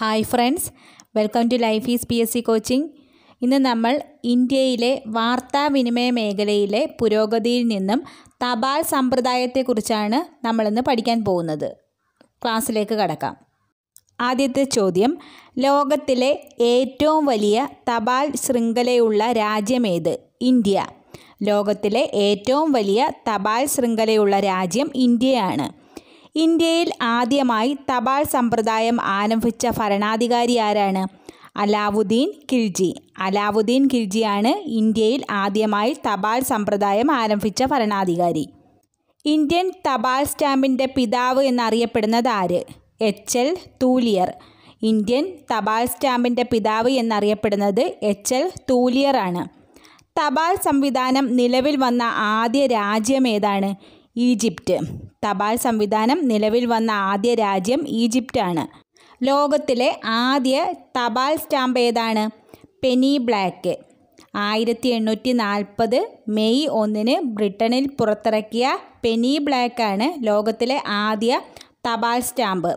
hi friends welcome to life is P S C coaching ഇന്ന് നമ്മൾ ഇന്ത്യയിലെ വാർത്താവിനിമയ മേഖലയിലെ പുരോഗതിയിൽ നിന്നും തപാൽ സമ്പ്രദായത്തെക്കുറിച്ചാണ് നമ്മളിന്ന് പഠിക്കാൻ പോകുന്നത് ക്ലാസ്സിലേക്ക് കടക്കാം ആദ്യത്തെ ചോദ്യം ലോകത്തിലെ ഏറ്റവും വലിയ തപാൽ ശൃംഖലയുള്ള രാജ്യമേത് ഇന്ത്യ ലോകത്തിലെ ഏറ്റവും വലിയ തപാൽ ശൃംഖലയുള്ള രാജ്യം ഇന്ത്യയാണ് ഇന്ത്യയിൽ ആദ്യമായി തപാൽ സമ്പ്രദായം ആരംഭിച്ച ഭരണാധികാരി ആരാണ് അലാവുദ്ദീൻ ഖിൽജി അലാവുദ്ദീൻ ഖിൽജിയാണ് ഇന്ത്യയിൽ ആദ്യമായി തപാൽ സമ്പ്രദായം ആരംഭിച്ച ഭരണാധികാരി ഇന്ത്യൻ തപാൽ സ്റ്റാമ്പിൻ്റെ പിതാവ് എന്നറിയപ്പെടുന്നത് ആര് എച്ച് എൽ തൂലിയർ ഇന്ത്യൻ തപാൽ സ്റ്റാമ്പിൻ്റെ പിതാവ് എന്നറിയപ്പെടുന്നത് എച്ച് എൽ തൂലിയറാണ് തപാൽ സംവിധാനം നിലവിൽ വന്ന ആദ്യ രാജ്യം ഏതാണ് ഈജിപ്റ്റ് തപാൽ സംവിധാനം നിലവിൽ വന്ന ആദ്യ രാജ്യം ഈജിപ്റ്റാണ് ലോകത്തിലെ ആദ്യ തപാൽ സ്റ്റാമ്പ് ഏതാണ് പെനി ബ്ലാക്ക് ആയിരത്തി എണ്ണൂറ്റി നാൽപ്പത് മെയ് ഒന്നിന് ബ്രിട്ടനിൽ പുറത്തിറക്കിയ പെനി ബ്ലാക്കാണ് ലോകത്തിലെ ആദ്യ തപാൽ സ്റ്റാമ്പ്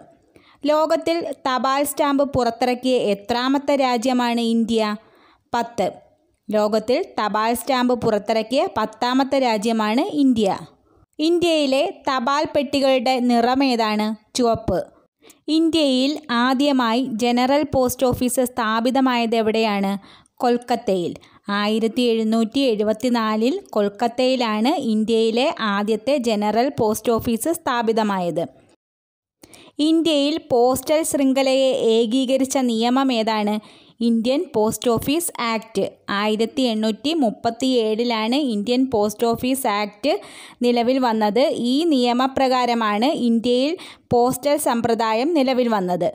ലോകത്തിൽ തപാൽ സ്റ്റാമ്പ് പുറത്തിറക്കിയ എത്രാമത്തെ രാജ്യമാണ് ഇന്ത്യ പത്ത് ലോകത്തിൽ തപാൽ സ്റ്റാമ്പ് പുറത്തിറക്കിയ പത്താമത്തെ രാജ്യമാണ് ഇന്ത്യ ഇന്ത്യയിലെ തപാൽ പെട്ടികളുടെ നിറമേതാണ് ചുവപ്പ് ഇന്ത്യയിൽ ആദ്യമായി ജനറൽ പോസ്റ്റ് ഓഫീസ് എവിടെയാണ് കൊൽക്കത്തയിൽ ആയിരത്തി എഴുന്നൂറ്റി എഴുപത്തിനാലിൽ കൊൽക്കത്തയിലാണ് ഇന്ത്യയിലെ ആദ്യത്തെ ജനറൽ പോസ്റ്റ് ഓഫീസ് സ്ഥാപിതമായത് ഇന്ത്യയിൽ പോസ്റ്റൽ ശൃംഖലയെ ഏകീകരിച്ച നിയമം ഏതാണ് ഇന്ത്യൻ പോസ്റ്റ് ഓഫീസ് ആക്ട് ആയിരത്തി എണ്ണൂറ്റി മുപ്പത്തി ഏഴിലാണ് ഇന്ത്യൻ പോസ്റ്റ് ഓഫീസ് ആക്ട് നിലവിൽ വന്നത് ഈ നിയമപ്രകാരമാണ് ഇന്ത്യയിൽ പോസ്റ്റൽ സമ്പ്രദായം നിലവിൽ വന്നത്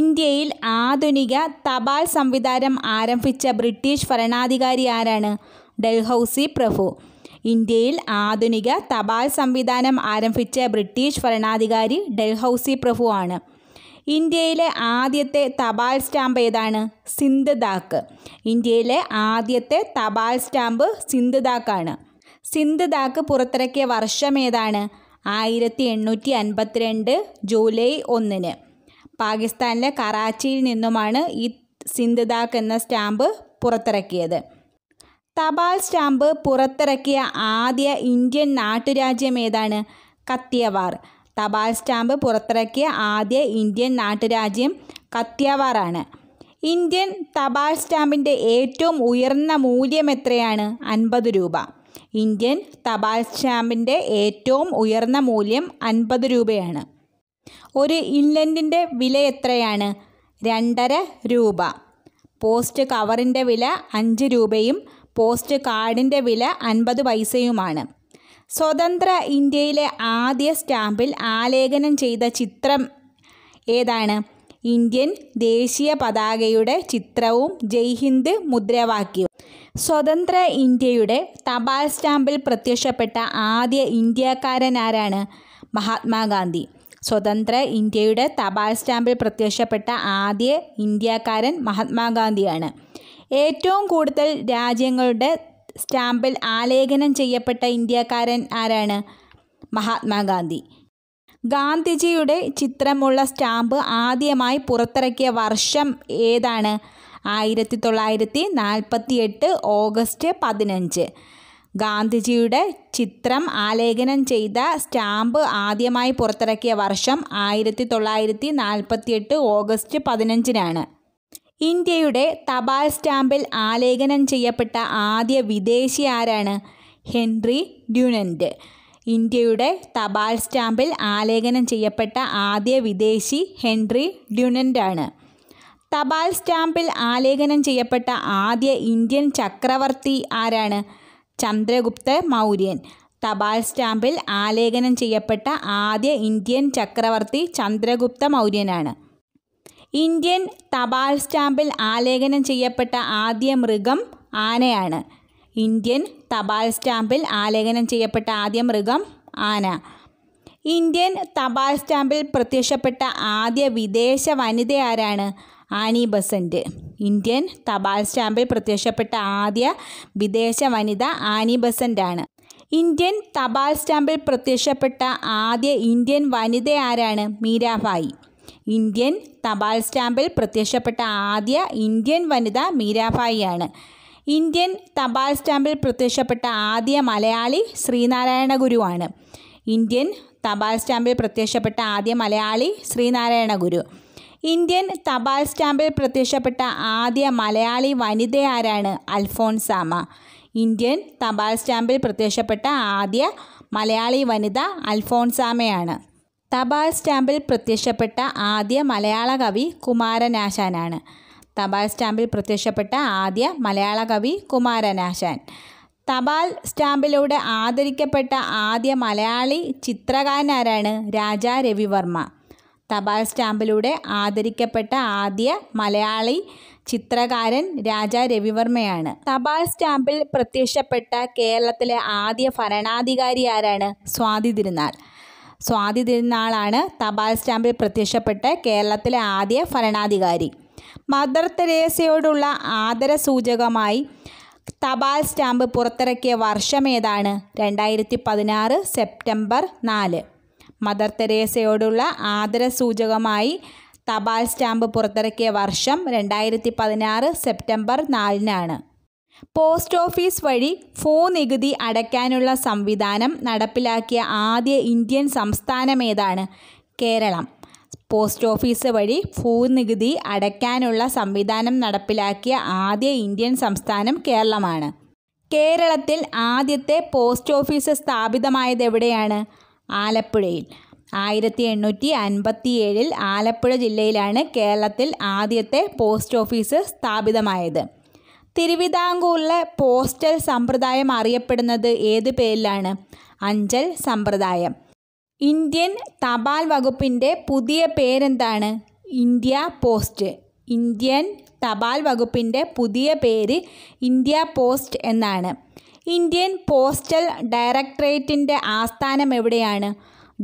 ഇന്ത്യയിൽ ആധുനിക തപാൽ സംവിധാനം ആരംഭിച്ച ബ്രിട്ടീഷ് ഭരണാധികാരി ആരാണ് ഡൽഹൌസി പ്രഭു ഇന്ത്യയിൽ ആധുനിക തപാൽ സംവിധാനം ആരംഭിച്ച ബ്രിട്ടീഷ് ഭരണാധികാരി ഡൽഹൌസി പ്രഭു ആണ് ഇന്ത്യയിലെ ആദ്യത്തെ തപാൽ സ്റ്റാമ്പ് ഏതാണ് സിന്ധുദാക്ക് ഇന്ത്യയിലെ ആദ്യത്തെ തപാൽ സ്റ്റാമ്പ് സിന്ധുദാക്കാണ് സിന്ധുദാക്ക് പുറത്തിറക്കിയ വർഷം ഏതാണ് ആയിരത്തി എണ്ണൂറ്റി അൻപത്തിരണ്ട് ജൂലൈ ഒന്നിന് പാകിസ്ഥാനിലെ കറാച്ചിയിൽ നിന്നുമാണ് ഈ സിന്ധുദാക്ക് എന്ന സ്റ്റാമ്പ് പുറത്തിറക്കിയത് തപാൽ സ്റ്റാമ്പ് പുറത്തിറക്കിയ ആദ്യ ഇന്ത്യൻ നാട്ടുരാജ്യം ഏതാണ് കത്തിയവാർ തപാൽ സ്റ്റാമ്പ് പുറത്തിറക്കിയ ആദ്യ ഇന്ത്യൻ നാട്ടുരാജ്യം കത്യാവാറാണ് ഇന്ത്യൻ തപാൽ സ്റ്റാമ്പിൻ്റെ ഏറ്റവും ഉയർന്ന മൂല്യം എത്രയാണ് അൻപത് രൂപ ഇന്ത്യൻ തപാൽ സ്റ്റാമ്പിൻ്റെ ഏറ്റവും ഉയർന്ന മൂല്യം അൻപത് രൂപയാണ് ഒരു ഇൻലൻഡിൻ്റെ വില എത്രയാണ് രണ്ടര രൂപ പോസ്റ്റ് കവറിൻ്റെ വില അഞ്ച് രൂപയും പോസ്റ്റ് കാർഡിൻ്റെ വില അൻപത് പൈസയുമാണ് സ്വതന്ത്ര ഇന്ത്യയിലെ ആദ്യ സ്റ്റാമ്പിൽ ആലേഖനം ചെയ്ത ചിത്രം ഏതാണ് ഇന്ത്യൻ ദേശീയ പതാകയുടെ ചിത്രവും ജയ്ഹിന്ദ് മുദ്രാവാക്യവും സ്വതന്ത്ര ഇന്ത്യയുടെ തപാൽ സ്റ്റാമ്പിൽ പ്രത്യക്ഷപ്പെട്ട ആദ്യ ഇന്ത്യക്കാരൻ ആരാണ് മഹാത്മാഗാന്ധി സ്വതന്ത്ര ഇന്ത്യയുടെ തപാൽ സ്റ്റാമ്പിൽ പ്രത്യക്ഷപ്പെട്ട ആദ്യ ഇന്ത്യക്കാരൻ മഹാത്മാഗാന്ധിയാണ് ഏറ്റവും കൂടുതൽ രാജ്യങ്ങളുടെ സ്റ്റാമ്പിൽ ആലേഖനം ചെയ്യപ്പെട്ട ഇന്ത്യക്കാരൻ ആരാണ് മഹാത്മാഗാന്ധി ഗാന്ധിജിയുടെ ചിത്രമുള്ള സ്റ്റാമ്പ് ആദ്യമായി പുറത്തിറക്കിയ വർഷം ഏതാണ് ആയിരത്തി തൊള്ളായിരത്തി നാൽപ്പത്തി എട്ട് ഓഗസ്റ്റ് പതിനഞ്ച് ഗാന്ധിജിയുടെ ചിത്രം ആലേഖനം ചെയ്ത സ്റ്റാമ്പ് ആദ്യമായി പുറത്തിറക്കിയ വർഷം ആയിരത്തി തൊള്ളായിരത്തി എട്ട് ഓഗസ്റ്റ് പതിനഞ്ചിനാണ് ഇന്ത്യയുടെ തപാൽ സ്റ്റാമ്പിൽ ആലേഖനം ചെയ്യപ്പെട്ട ആദ്യ വിദേശി ആരാണ് ഹെൻറി ഡ്യൂനൻ്റ് ഇന്ത്യയുടെ തപാൽ സ്റ്റാമ്പിൽ ആലേഖനം ചെയ്യപ്പെട്ട ആദ്യ വിദേശി ഹെൻറി ഡ്യൂനൻ്റാണ് തപാൽ സ്റ്റാമ്പിൽ ആലേഖനം ചെയ്യപ്പെട്ട ആദ്യ ഇന്ത്യൻ ചക്രവർത്തി ആരാണ് ചന്ദ്രഗുപ്ത മൗര്യൻ തപാൽ സ്റ്റാമ്പിൽ ആലേഖനം ചെയ്യപ്പെട്ട ആദ്യ ഇന്ത്യൻ ചക്രവർത്തി ചന്ദ്രഗുപ്ത മൗര്യനാണ് ഇന്ത്യൻ തപാൽ സ്റ്റാമ്പിൽ ആലേഖനം ചെയ്യപ്പെട്ട ആദ്യ മൃഗം ആനയാണ് ഇന്ത്യൻ തപാൽ സ്റ്റാമ്പിൽ ആലേഖനം ചെയ്യപ്പെട്ട ആദ്യ മൃഗം ആന ഇന്ത്യൻ തപാൽ സ്റ്റാമ്പിൽ പ്രത്യക്ഷപ്പെട്ട ആദ്യ വിദേശ വനിത ആരാണ് ആനി ബസന്റ് ഇന്ത്യൻ തപാൽ സ്റ്റാമ്പിൽ പ്രത്യക്ഷപ്പെട്ട ആദ്യ വിദേശ വനിത ആനി ബസന്റാണ് ഇന്ത്യൻ തപാൽ സ്റ്റാമ്പിൽ പ്രത്യക്ഷപ്പെട്ട ആദ്യ ഇന്ത്യൻ വനിത ആരാണ് മീരാഭായി ഇന്ത്യൻ തപാൽ സ്റ്റാമ്പിൽ പ്രത്യക്ഷപ്പെട്ട ആദ്യ ഇന്ത്യൻ വനിത മീരാഭായിയാണ് ഇന്ത്യൻ തപാൽ സ്റ്റാമ്പിൽ പ്രത്യക്ഷപ്പെട്ട ആദ്യ മലയാളി ശ്രീനാരായണ ഗുരുവാണ് ഇന്ത്യൻ തപാൽ സ്റ്റാമ്പിൽ പ്രത്യക്ഷപ്പെട്ട ആദ്യ മലയാളി ശ്രീനാരായണ ഗുരു ഇന്ത്യൻ തപാൽ സ്റ്റാമ്പിൽ പ്രത്യക്ഷപ്പെട്ട ആദ്യ മലയാളി വനിത ആരാണ് അൽഫോൺസാമ ഇന്ത്യൻ തപാൽ സ്റ്റാമ്പിൽ പ്രത്യക്ഷപ്പെട്ട ആദ്യ മലയാളി വനിത അൽഫോൺസാമയാണ് തപാൽ സ്റ്റാമ്പിൽ പ്രത്യക്ഷപ്പെട്ട ആദ്യ മലയാള കവി കുമാരനാശാനാണ് തപാൽ സ്റ്റാമ്പിൽ പ്രത്യക്ഷപ്പെട്ട ആദ്യ മലയാള കവി കുമാരനാശാൻ തപാൽ സ്റ്റാമ്പിലൂടെ ആദരിക്കപ്പെട്ട ആദ്യ മലയാളി ചിത്രകാരനാരാണ് രാജാ രവിവർമ്മ തപാൽ സ്റ്റാമ്പിലൂടെ ആദരിക്കപ്പെട്ട ആദ്യ മലയാളി ചിത്രകാരൻ രാജാ രവിവർമ്മയാണ് തപാൽ സ്റ്റാമ്പിൽ പ്രത്യക്ഷപ്പെട്ട കേരളത്തിലെ ആദ്യ ഭരണാധികാരി ആരാണ് സ്വാതി തിരുനാൾ സ്വാതി തിരുനാളാണ് തപാൽ സ്റ്റാമ്പിൽ പ്രത്യക്ഷപ്പെട്ട് കേരളത്തിലെ ആദ്യ ഭരണാധികാരി മദർ തെരേസയോടുള്ള ആദര സൂചകമായി തപാൽ സ്റ്റാമ്പ് പുറത്തിറക്കിയ വർഷമേതാണ് രണ്ടായിരത്തി പതിനാറ് സെപ്റ്റംബർ നാല് മദർ തെരേസയോടുള്ള ആദര സൂചകമായി തപാൽ സ്റ്റാമ്പ് പുറത്തിറക്കിയ വർഷം രണ്ടായിരത്തി പതിനാറ് സെപ്റ്റംബർ നാലിനാണ് പോസ്റ്റ് ഓഫീസ് വഴി ഭൂ നികുതി അടയ്ക്കാനുള്ള സംവിധാനം നടപ്പിലാക്കിയ ആദ്യ ഇന്ത്യൻ സംസ്ഥാനമേതാണ് കേരളം പോസ്റ്റ് ഓഫീസ് വഴി നികുതി അടയ്ക്കാനുള്ള സംവിധാനം നടപ്പിലാക്കിയ ആദ്യ ഇന്ത്യൻ സംസ്ഥാനം കേരളമാണ് കേരളത്തിൽ ആദ്യത്തെ പോസ്റ്റ് ഓഫീസ് സ്ഥാപിതമായത് എവിടെയാണ് ആലപ്പുഴയിൽ ആയിരത്തി എണ്ണൂറ്റി അൻപത്തി ഏഴിൽ ആലപ്പുഴ ജില്ലയിലാണ് കേരളത്തിൽ ആദ്യത്തെ പോസ്റ്റ് ഓഫീസ് സ്ഥാപിതമായത് തിരുവിതാംകൂറിലെ പോസ്റ്റൽ സമ്പ്രദായം അറിയപ്പെടുന്നത് ഏത് പേരിലാണ് അഞ്ചൽ സമ്പ്രദായം ഇന്ത്യൻ തപാൽ വകുപ്പിൻ്റെ പുതിയ പേരെന്താണ് ഇന്ത്യ പോസ്റ്റ് ഇന്ത്യൻ തപാൽ വകുപ്പിൻ്റെ പുതിയ പേര് ഇന്ത്യ പോസ്റ്റ് എന്നാണ് ഇന്ത്യൻ പോസ്റ്റൽ ഡയറക്ടറേറ്റിൻ്റെ ആസ്ഥാനം എവിടെയാണ്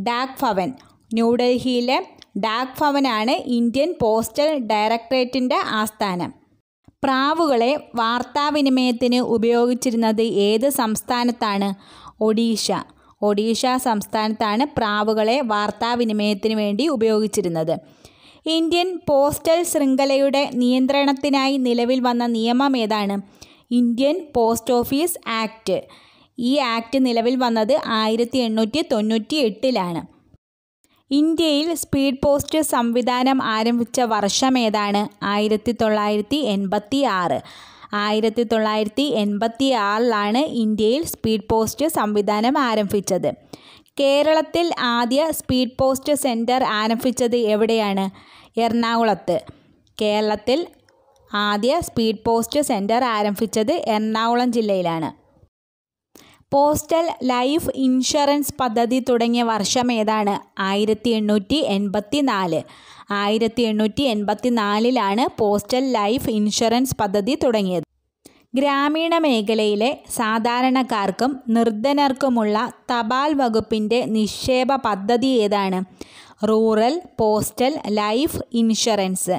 ഡാക് ഭവൻ ന്യൂഡൽഹിയിലെ ഡാക് ഭവനാണ് ഇന്ത്യൻ പോസ്റ്റൽ ഡയറക്ടറേറ്റിൻ്റെ ആസ്ഥാനം പ്രാവുകളെ വാർത്താവിനിമയത്തിന് ഉപയോഗിച്ചിരുന്നത് ഏത് സംസ്ഥാനത്താണ് ഒഡീഷ ഒഡീഷ സംസ്ഥാനത്താണ് പ്രാവുകളെ വാർത്താവിനിമയത്തിന് വേണ്ടി ഉപയോഗിച്ചിരുന്നത് ഇന്ത്യൻ പോസ്റ്റൽ ശൃംഖലയുടെ നിയന്ത്രണത്തിനായി നിലവിൽ വന്ന നിയമം ഏതാണ് ഇന്ത്യൻ പോസ്റ്റ് ഓഫീസ് ആക്ട് ഈ ആക്ട് നിലവിൽ വന്നത് ആയിരത്തി എണ്ണൂറ്റി തൊണ്ണൂറ്റി എട്ടിലാണ് ഇന്ത്യയിൽ സ്പീഡ് പോസ്റ്റ് സംവിധാനം ആരംഭിച്ച ഏതാണ് ആയിരത്തി തൊള്ളായിരത്തി എൺപത്തി ആറ് ആയിരത്തി തൊള്ളായിരത്തി എൺപത്തി ആറിലാണ് ഇന്ത്യയിൽ സ്പീഡ് പോസ്റ്റ് സംവിധാനം ആരംഭിച്ചത് കേരളത്തിൽ ആദ്യ സ്പീഡ് പോസ്റ്റ് സെൻറ്റർ ആരംഭിച്ചത് എവിടെയാണ് എറണാകുളത്ത് കേരളത്തിൽ ആദ്യ സ്പീഡ് പോസ്റ്റ് സെൻറ്റർ ആരംഭിച്ചത് എറണാകുളം ജില്ലയിലാണ് പോസ്റ്റൽ ലൈഫ് ഇൻഷുറൻസ് പദ്ധതി തുടങ്ങിയ വർഷം ഏതാണ് ആയിരത്തി എണ്ണൂറ്റി എൺപത്തി നാല് ആയിരത്തി എണ്ണൂറ്റി എൺപത്തി നാലിലാണ് പോസ്റ്റൽ ലൈഫ് ഇൻഷുറൻസ് പദ്ധതി തുടങ്ങിയത് ഗ്രാമീണ മേഖലയിലെ സാധാരണക്കാർക്കും നിർധനർക്കുമുള്ള തപാൽ വകുപ്പിൻ്റെ നിക്ഷേപ പദ്ധതി ഏതാണ് റൂറൽ പോസ്റ്റൽ ലൈഫ് ഇൻഷുറൻസ്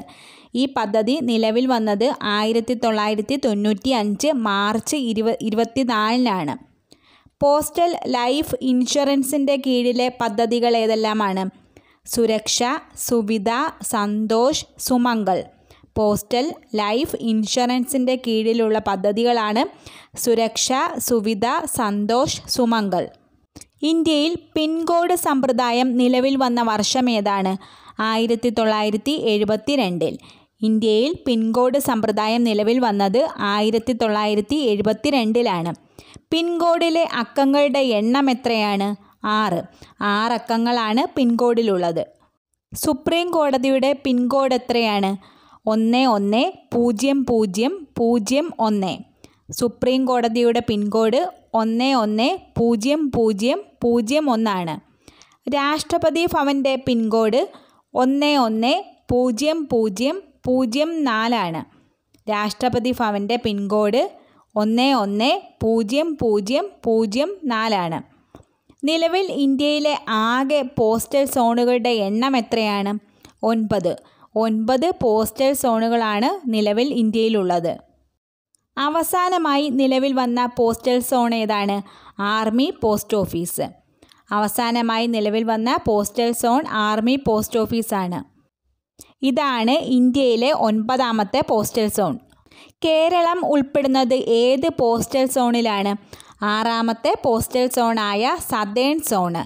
ഈ പദ്ധതി നിലവിൽ വന്നത് ആയിരത്തി തൊള്ളായിരത്തി തൊണ്ണൂറ്റി അഞ്ച് മാർച്ച് ഇരുപ ഇരുപത്തിനാലിനാണ് പോസ്റ്റൽ ലൈഫ് ഇൻഷുറൻസിൻ്റെ കീഴിലെ പദ്ധതികൾ ഏതെല്ലാമാണ് സുരക്ഷ സുവിധ സന്തോഷ് സുമംഗൾ പോസ്റ്റൽ ലൈഫ് ഇൻഷുറൻസിൻ്റെ കീഴിലുള്ള പദ്ധതികളാണ് സുരക്ഷ സുവിധ സന്തോഷ് സുമംഗൾ ഇന്ത്യയിൽ പിൻകോഡ് സമ്പ്രദായം നിലവിൽ വന്ന വർഷം ഏതാണ് ആയിരത്തി തൊള്ളായിരത്തി എഴുപത്തി രണ്ടിൽ ഇന്ത്യയിൽ പിൻകോഡ് സമ്പ്രദായം നിലവിൽ വന്നത് ആയിരത്തി തൊള്ളായിരത്തി എഴുപത്തി രണ്ടിലാണ് പിൻകോഡിലെ അക്കങ്ങളുടെ എണ്ണം എത്രയാണ് ആറ് ആറ് അക്കങ്ങളാണ് പിൻകോഡിലുള്ളത് സുപ്രീം കോടതിയുടെ പിൻകോഡ് എത്രയാണ് ഒന്ന് ഒന്ന് പൂജ്യം പൂജ്യം പൂജ്യം ഒന്ന് സുപ്രീം കോടതിയുടെ പിൻകോഡ് ഒന്ന് ഒന്ന് പൂജ്യം പൂജ്യം പൂജ്യം ഒന്നാണ് രാഷ്ട്രപതി ഭവൻ്റെ പിൻകോഡ് ഒന്ന് ഒന്ന് പൂജ്യം പൂജ്യം പൂജ്യം നാലാണ് രാഷ്ട്രപതി ഭവൻ്റെ പിൻകോഡ് ഒന്ന് ഒന്ന് പൂജ്യം പൂജ്യം പൂജ്യം നാലാണ് നിലവിൽ ഇന്ത്യയിലെ ആകെ പോസ്റ്റൽ സോണുകളുടെ എണ്ണം എത്രയാണ് ഒൻപത് ഒൻപത് പോസ്റ്റൽ സോണുകളാണ് നിലവിൽ ഇന്ത്യയിലുള്ളത് അവസാനമായി നിലവിൽ വന്ന പോസ്റ്റൽ സോൺ ഏതാണ് ആർമി പോസ്റ്റ് ഓഫീസ് അവസാനമായി നിലവിൽ വന്ന പോസ്റ്റൽ സോൺ ആർമി പോസ്റ്റ് ഓഫീസാണ് ഇതാണ് ഇന്ത്യയിലെ ഒൻപതാമത്തെ പോസ്റ്റൽ സോൺ കേരളം ഉൾപ്പെടുന്നത് ഏത് പോസ്റ്റൽ സോണിലാണ് ആറാമത്തെ പോസ്റ്റൽ സോണായ സതേൺ സോണ്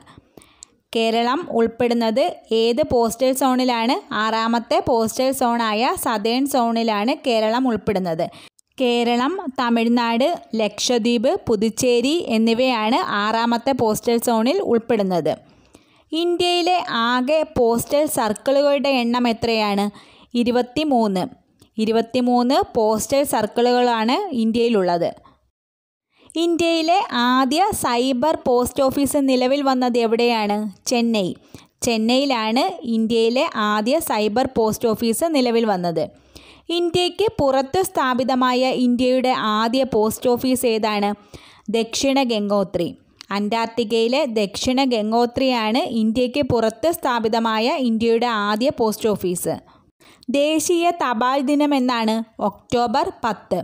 കേരളം ഉൾപ്പെടുന്നത് ഏത് പോസ്റ്റൽ സോണിലാണ് ആറാമത്തെ പോസ്റ്റൽ സോണായ സതേൺ സോണിലാണ് കേരളം ഉൾപ്പെടുന്നത് കേരളം തമിഴ്നാട് ലക്ഷദ്വീപ് പുതുച്ചേരി എന്നിവയാണ് ആറാമത്തെ പോസ്റ്റൽ സോണിൽ ഉൾപ്പെടുന്നത് ഇന്ത്യയിലെ ആകെ പോസ്റ്റൽ സർക്കിളുകളുടെ എണ്ണം എത്രയാണ് ഇരുപത്തി മൂന്ന് ഇരുപത്തിമൂന്ന് പോസ്റ്റൽ സർക്കിളുകളാണ് ഇന്ത്യയിലുള്ളത് ഇന്ത്യയിലെ ആദ്യ സൈബർ പോസ്റ്റ് ഓഫീസ് നിലവിൽ വന്നത് എവിടെയാണ് ചെന്നൈ ചെന്നൈയിലാണ് ഇന്ത്യയിലെ ആദ്യ സൈബർ പോസ്റ്റ് ഓഫീസ് നിലവിൽ വന്നത് ഇന്ത്യക്ക് പുറത്ത് സ്ഥാപിതമായ ഇന്ത്യയുടെ ആദ്യ പോസ്റ്റ് ഓഫീസ് ഏതാണ് ദക്ഷിണ ഗംഗോത്രി അന്റാർട്ടിക്കയിലെ ദക്ഷിണ ഗംഗോത്രിയാണ് ഇന്ത്യക്ക് പുറത്ത് സ്ഥാപിതമായ ഇന്ത്യയുടെ ആദ്യ പോസ്റ്റ് ഓഫീസ് ദേശീയ തപാൽ ദിനം എന്നാണ് ഒക്ടോബർ പത്ത്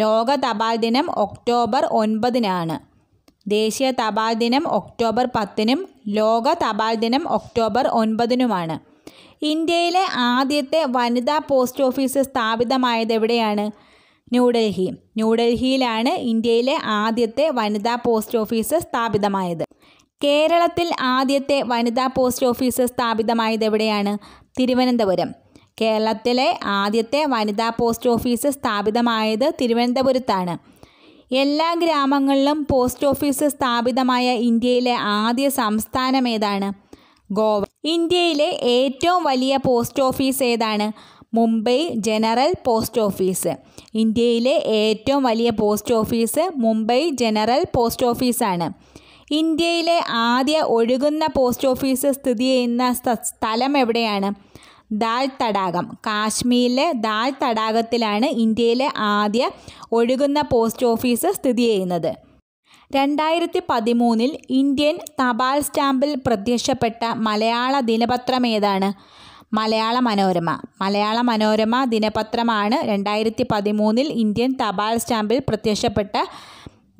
ലോക തപാൽ ദിനം ഒക്ടോബർ ഒൻപതിനാണ് ദേശീയ തപാൽ ദിനം ഒക്ടോബർ പത്തിനും ലോക തപാൽ ദിനം ഒക്ടോബർ ഒൻപതിനുമാണ് ഇന്ത്യയിലെ ആദ്യത്തെ വനിതാ പോസ്റ്റ് ഓഫീസ് സ്ഥാപിതമായത് എവിടെയാണ് ന്യൂഡൽഹി ന്യൂഡൽഹിയിലാണ് ഇന്ത്യയിലെ ആദ്യത്തെ വനിതാ പോസ്റ്റ് ഓഫീസ് സ്ഥാപിതമായത് കേരളത്തിൽ ആദ്യത്തെ വനിതാ പോസ്റ്റ് ഓഫീസ് സ്ഥാപിതമായത് എവിടെയാണ് തിരുവനന്തപുരം കേരളത്തിലെ ആദ്യത്തെ വനിതാ പോസ്റ്റ് ഓഫീസ് സ്ഥാപിതമായത് തിരുവനന്തപുരത്താണ് എല്ലാ ഗ്രാമങ്ങളിലും പോസ്റ്റ് ഓഫീസ് സ്ഥാപിതമായ ഇന്ത്യയിലെ ആദ്യ സംസ്ഥാനം ഏതാണ് ഗോവ ഇന്ത്യയിലെ ഏറ്റവും വലിയ പോസ്റ്റ് ഓഫീസ് ഏതാണ് മുംബൈ ജനറൽ പോസ്റ്റ് ഓഫീസ് ഇന്ത്യയിലെ ഏറ്റവും വലിയ post office Mumbai general post ഓഫീസാണ് ഇന്ത്യയിലെ ആദ്യ ഒഴുകുന്ന പോസ്റ്റ് ഓഫീസ് സ്ഥിതി ചെയ്യുന്ന സ്ഥലം എവിടെയാണ് ദാൽ തടാകം കാശ്മീരിലെ ദാൽ തടാകത്തിലാണ് ഇന്ത്യയിലെ ആദ്യ ഒഴുകുന്ന പോസ്റ്റ് ഓഫീസ് സ്ഥിതി ചെയ്യുന്നത് രണ്ടായിരത്തി പതിമൂന്നിൽ ഇന്ത്യൻ തപാൽ സ്റ്റാമ്പിൽ പ്രത്യക്ഷപ്പെട്ട മലയാള ദിനപത്രം ഏതാണ് മലയാള മനോരമ മലയാള മനോരമ ദിനപത്രമാണ് രണ്ടായിരത്തി പതിമൂന്നിൽ ഇന്ത്യൻ തപാൽ സ്റ്റാമ്പിൽ പ്രത്യക്ഷപ്പെട്ട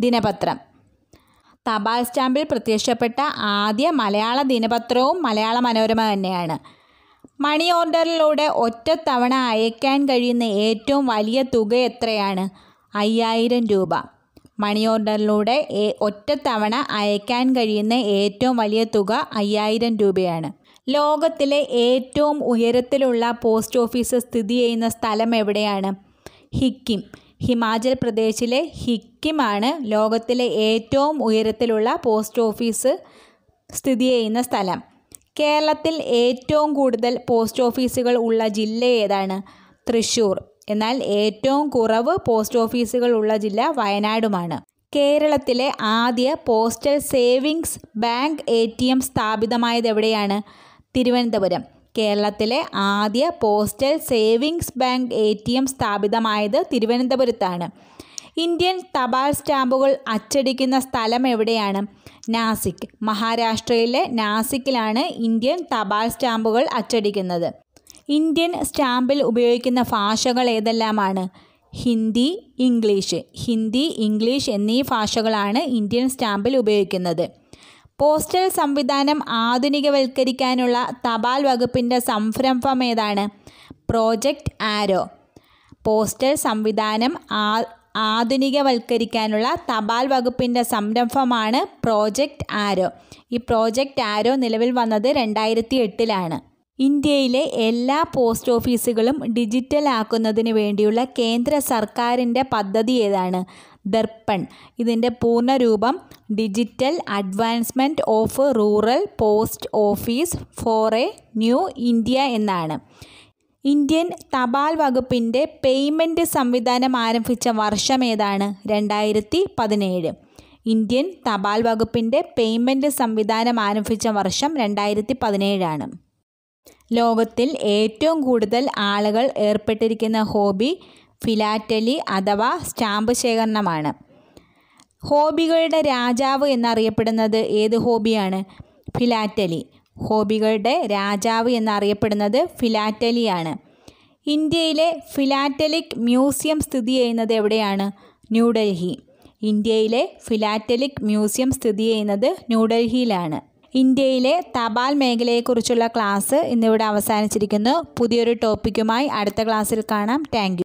ദിനപത്രം തപാൽ സ്റ്റാമ്പിൽ പ്രത്യക്ഷപ്പെട്ട ആദ്യ മലയാള ദിനപത്രവും മലയാള മനോരമ തന്നെയാണ് മണി ഓർഡറിലൂടെ ഒറ്റത്തവണ അയക്കാൻ കഴിയുന്ന ഏറ്റവും വലിയ തുക എത്രയാണ് അയ്യായിരം രൂപ മണി ഓർഡറിലൂടെ ഒറ്റത്തവണ അയക്കാൻ കഴിയുന്ന ഏറ്റവും വലിയ തുക അയ്യായിരം രൂപയാണ് ലോകത്തിലെ ഏറ്റവും ഉയരത്തിലുള്ള പോസ്റ്റ് ഓഫീസ് സ്ഥിതി ചെയ്യുന്ന സ്ഥലം എവിടെയാണ് ഹിക്കിം ഹിമാചൽ പ്രദേശിലെ ഹിക്കിമാണ് ലോകത്തിലെ ഏറ്റവും ഉയരത്തിലുള്ള പോസ്റ്റ് ഓഫീസ് സ്ഥിതി ചെയ്യുന്ന സ്ഥലം കേരളത്തിൽ ഏറ്റവും കൂടുതൽ പോസ്റ്റ് ഓഫീസുകൾ ഉള്ള ജില്ല ഏതാണ് തൃശ്ശൂർ എന്നാൽ ഏറ്റവും കുറവ് പോസ്റ്റ് ഓഫീസുകൾ ഉള്ള ജില്ല വയനാടുമാണ് കേരളത്തിലെ ആദ്യ postal savings bank A T M സ്ഥാപിതമായത് എവിടെയാണ് തിരുവനന്തപുരം കേരളത്തിലെ ആദ്യ postal savings bank A T M സ്ഥാപിതമായത് തിരുവനന്തപുരത്താണ് ഇന്ത്യൻ തപാൽ സ്റ്റാമ്പുകൾ അച്ചടിക്കുന്ന സ്ഥലം എവിടെയാണ് നാസിക് മഹാരാഷ്ട്രയിലെ നാസിക്കിലാണ് ഇന്ത്യൻ തപാൽ സ്റ്റാമ്പുകൾ അച്ചടിക്കുന്നത് ഇന്ത്യൻ സ്റ്റാമ്പിൽ ഉപയോഗിക്കുന്ന ഭാഷകൾ ഏതെല്ലാമാണ് ഹിന്ദി ഇംഗ്ലീഷ് ഹിന്ദി ഇംഗ്ലീഷ് എന്നീ ഭാഷകളാണ് ഇന്ത്യൻ സ്റ്റാമ്പിൽ ഉപയോഗിക്കുന്നത് പോസ്റ്റൽ സംവിധാനം ആധുനികവൽക്കരിക്കാനുള്ള തപാൽ വകുപ്പിൻ്റെ സംരംഭം ഏതാണ് പ്രോജക്റ്റ് ആരോ പോസ്റ്റൽ സംവിധാനം ആധുനികവൽക്കരിക്കാനുള്ള തപാൽ വകുപ്പിൻ്റെ സംരംഭമാണ് പ്രോജക്റ്റ് ആരോ ഈ പ്രോജക്റ്റ് ആരോ നിലവിൽ വന്നത് രണ്ടായിരത്തി എട്ടിലാണ് ഇന്ത്യയിലെ എല്ലാ പോസ്റ്റ് ഓഫീസുകളും ഡിജിറ്റൽ ആക്കുന്നതിന് വേണ്ടിയുള്ള കേന്ദ്ര സർക്കാരിൻ്റെ പദ്ധതി ഏതാണ് ദർപ്പൺ ഇതിൻ്റെ പൂർണ്ണരൂപം digital advancement of rural post office for a new India എന്നാണ് ഇന്ത്യൻ തപാൽ വകുപ്പിൻ്റെ പേയ്മെൻ്റ് സംവിധാനം ആരംഭിച്ച ഏതാണ് രണ്ടായിരത്തി പതിനേഴ് ഇന്ത്യൻ തപാൽ വകുപ്പിൻ്റെ പേയ്മെൻ്റ് സംവിധാനം ആരംഭിച്ച വർഷം രണ്ടായിരത്തി പതിനേഴാണ് ലോകത്തിൽ ഏറ്റവും കൂടുതൽ ആളുകൾ ഏർപ്പെട്ടിരിക്കുന്ന ഹോബി ഫിലാറ്റലി അഥവാ സ്റ്റാമ്പ് ശേഖരണമാണ് ഹോബികളുടെ രാജാവ് എന്നറിയപ്പെടുന്നത് ഏത് ഹോബിയാണ് ഫിലാറ്റലി ഹോബികളുടെ രാജാവ് എന്നറിയപ്പെടുന്നത് ഫിലാറ്റലിയാണ് ഇന്ത്യയിലെ ഫിലാറ്റലിക് മ്യൂസിയം സ്ഥിതി ചെയ്യുന്നത് എവിടെയാണ് ന്യൂഡൽഹി ഇന്ത്യയിലെ ഫിലാറ്റലിക് മ്യൂസിയം സ്ഥിതി ചെയ്യുന്നത് ന്യൂഡൽഹിയിലാണ് ഇന്ത്യയിലെ തപാൽ മേഖലയെക്കുറിച്ചുള്ള ക്ലാസ് ഇന്നിവിടെ അവസാനിച്ചിരിക്കുന്നു പുതിയൊരു ടോപ്പിക്കുമായി അടുത്ത ക്ലാസ്സിൽ കാണാം താങ്ക്